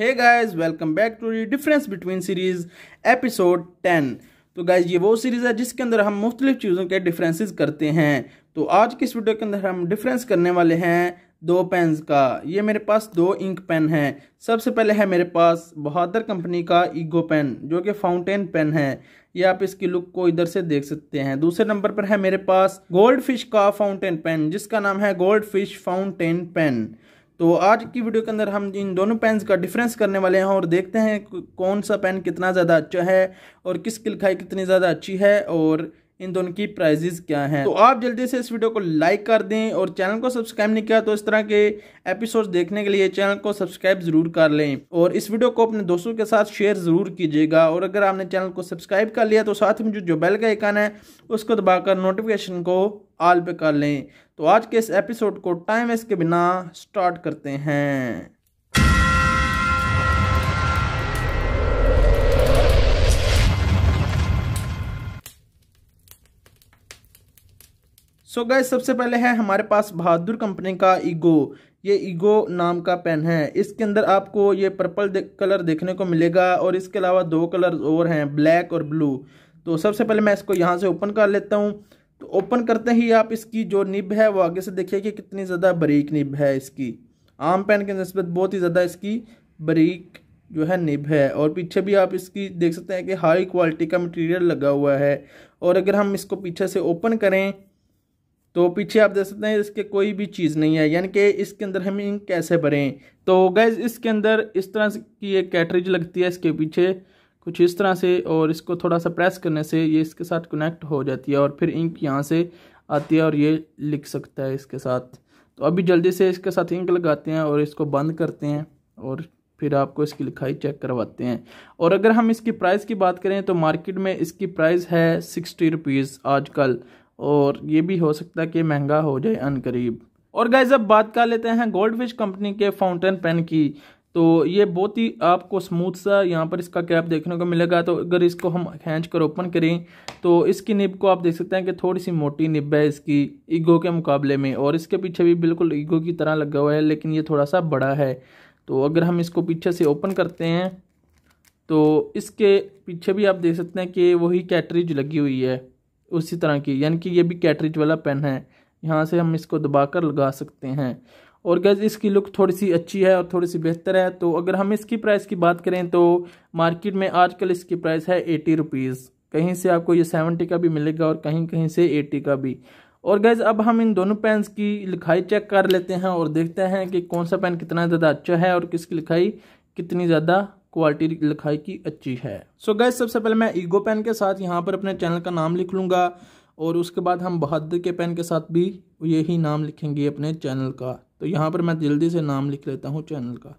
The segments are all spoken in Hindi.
है guys welcome back to the difference between series episode ten तो गाइज ये वो सीरीज़ है जिसके अंदर हम मुख्तलिफ चीज़ों के डिफरेंसेस करते हैं तो आज की इस वीडियो के अंदर हम डिफरेंस करने वाले हैं दो पेन्स का ये मेरे पास दो इंक पेन है सबसे पहले है मेरे पास बहादुर कंपनी का ईगो पेन जो कि फाउंटेन पेन है ये आप इसकी लुक को इधर से देख सकते हैं दूसरे नंबर पर है मेरे पास गोल्ड फिश का फाउंटेन पेन जिसका नाम है गोल्ड फिश फाउंटेन पेन तो आज की वीडियो के अंदर हम इन दोनों पेन्स का डिफरेंस करने वाले हैं और देखते हैं कौन सा पेन कितना ज़्यादा अच्छा है और किसकी लिखाई कितनी ज़्यादा अच्छी है और इन दोनों की प्राइजेज क्या हैं तो आप जल्दी से इस वीडियो को लाइक कर दें और चैनल को सब्सक्राइब नहीं किया तो इस तरह के एपिसोड देखने के लिए चैनल को सब्सक्राइब जरूर कर लें और इस वीडियो को अपने दोस्तों के साथ शेयर जरूर कीजिएगा और अगर आपने चैनल को सब्सक्राइब कर लिया तो साथ में जो जो बेल का आइकन है उसको दबाकर नोटिफिकेशन को ऑल पे कर लें तो आज के इस एपिसोड को टाइम वेस्ट के बिना स्टार्ट करते हैं सो so गए सबसे पहले है हमारे पास बहादुर कंपनी का ईगो ये ईगो नाम का पेन है इसके अंदर आपको ये पर्पल दे, कलर देखने को मिलेगा और इसके अलावा दो कलर और हैं ब्लैक और ब्लू तो सबसे पहले मैं इसको यहाँ से ओपन कर लेता हूँ तो ओपन करते ही आप इसकी जो निब है वो आगे से देखिए कि कितनी ज़्यादा बरीक निब है इसकी आम पेन के नस्बत बहुत ही ज़्यादा इसकी बरीक जो है निब है और पीछे भी आप इसकी देख सकते हैं कि हाई क्वालिटी का मटेरियल लगा हुआ है और अगर हम इसको पीछे से ओपन करें तो पीछे आप देख सकते हैं इसके कोई भी चीज़ नहीं है यानी कि इसके अंदर हम इंक कैसे भरें तो गैज़ इसके अंदर इस तरह की एक कैटरेज लगती है इसके पीछे कुछ इस तरह से और इसको थोड़ा सा प्रेस करने से ये इसके साथ कनेक्ट हो जाती है और फिर इंक यहाँ से आती है और ये लिख सकता है इसके साथ तो अभी जल्दी से इसके साथ इंक लगाते हैं और इसको बंद करते हैं और फिर आपको इसकी लिखाई चेक करवाते हैं और अगर हम इसकी प्राइस की बात करें तो मार्केट में इसकी प्राइस है सिक्सटी रुपीज़ आजकल और ये भी हो सकता है कि महंगा हो जाए अनकरीब और गैज़ अब बात कर लेते हैं गोल्ड फिश कंपनी के फाउंटेन पेन की तो ये बहुत ही आपको स्मूथ सा यहाँ पर इसका कैप देखने को मिलेगा तो अगर इसको हम खींच कर ओपन करें तो इसकी निब को आप देख सकते हैं कि थोड़ी सी मोटी निब है इसकी ईगो के मुकाबले में और इसके पीछे भी बिल्कुल ईगो की तरह लगा हुआ है लेकिन ये थोड़ा सा बड़ा है तो अगर हम इसको पीछे से ओपन करते हैं तो इसके पीछे भी आप देख सकते हैं कि वही कैटरीज लगी हुई है उसी तरह की यानी कि ये भी कैटरिज वाला पेन है यहाँ से हम इसको दबाकर लगा सकते हैं और गैज इसकी लुक थोड़ी सी अच्छी है और थोड़ी सी बेहतर है तो अगर हम इसकी प्राइस की बात करें तो मार्केट में आजकल इसकी प्राइस है एटी रुपीज़ कहीं से आपको ये सेवेंटी का भी मिलेगा और कहीं कहीं से एटी का भी और गैज़ अब हम इन दोनों पेन्स की लिखाई चेक कर लेते हैं और देखते हैं कि कौन सा पेन कितना ज़्यादा अच्छा है और किसकी लिखाई कितनी ज़्यादा क्वालिटी लिखाई की अच्छी है सो so गैस सबसे पहले मैं ईगो पेन के साथ यहाँ पर अपने चैनल का नाम लिख लूँगा और उसके बाद हम बहादुर के पेन के साथ भी यही नाम लिखेंगे अपने चैनल का तो यहाँ पर मैं जल्दी से नाम लिख लेता हूँ चैनल का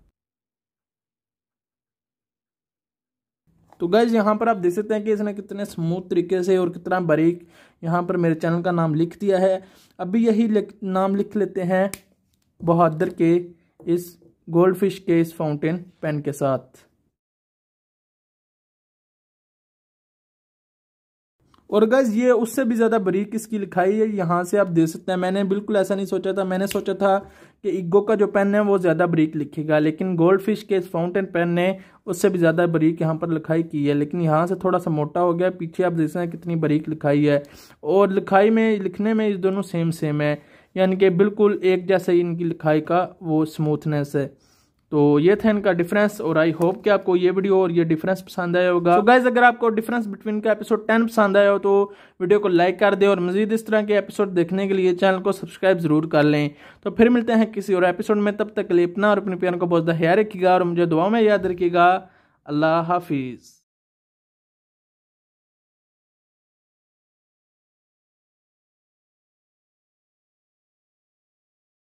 तो गैज़ यहाँ पर आप देख सकते हैं कि इसने कितने स्मूथ तरीके से और कितना बारीक यहाँ पर मेरे चैनल का नाम लिख दिया है अभी यही नाम लिख लेते हैं बहादुर के इस गोल्ड फिश के इस फाउंटेन पेन के साथ और गज़ ये उससे भी ज़्यादा बरीक इसकी लिखाई है यहाँ से आप दे सकते हैं मैंने बिल्कुल ऐसा नहीं सोचा था मैंने सोचा था कि इग्गो का जो पेन है वो ज़्यादा बरीक लिखेगा लेकिन गोल्ड फिश के इस फाउंटेन पेन ने उससे भी ज़्यादा बरीक यहाँ पर लिखाई की है लेकिन यहाँ से थोड़ा सा मोटा हो गया पीछे आप देख सकते हैं कितनी बरीक लिखाई है और लिखाई में लिखने में इस दोनों सेम सेम है यानी कि बिल्कुल एक जैसे इनकी लिखाई का वो स्मूथनेस है तो ये था इनका डिफरेंस और आई होप कि आपको ये वीडियो और ये डिफरेंस पसंद आया होगा तो so गाइज अगर आपको डिफरेंस बिटवीन का एपिसोड टेन पसंद आया हो तो वीडियो को लाइक कर दें और मजीद इस तरह के एपिसोड देखने के लिए चैनल को सब्सक्राइब जरूर कर लें तो फिर मिलते हैं किसी और एपिसोड में तब तक के लिए अपना और अपने प्यार को बहुत ख्याल रखिएगा और मुझे दुआ में याद रखिएगा अल्लाह हाफिज़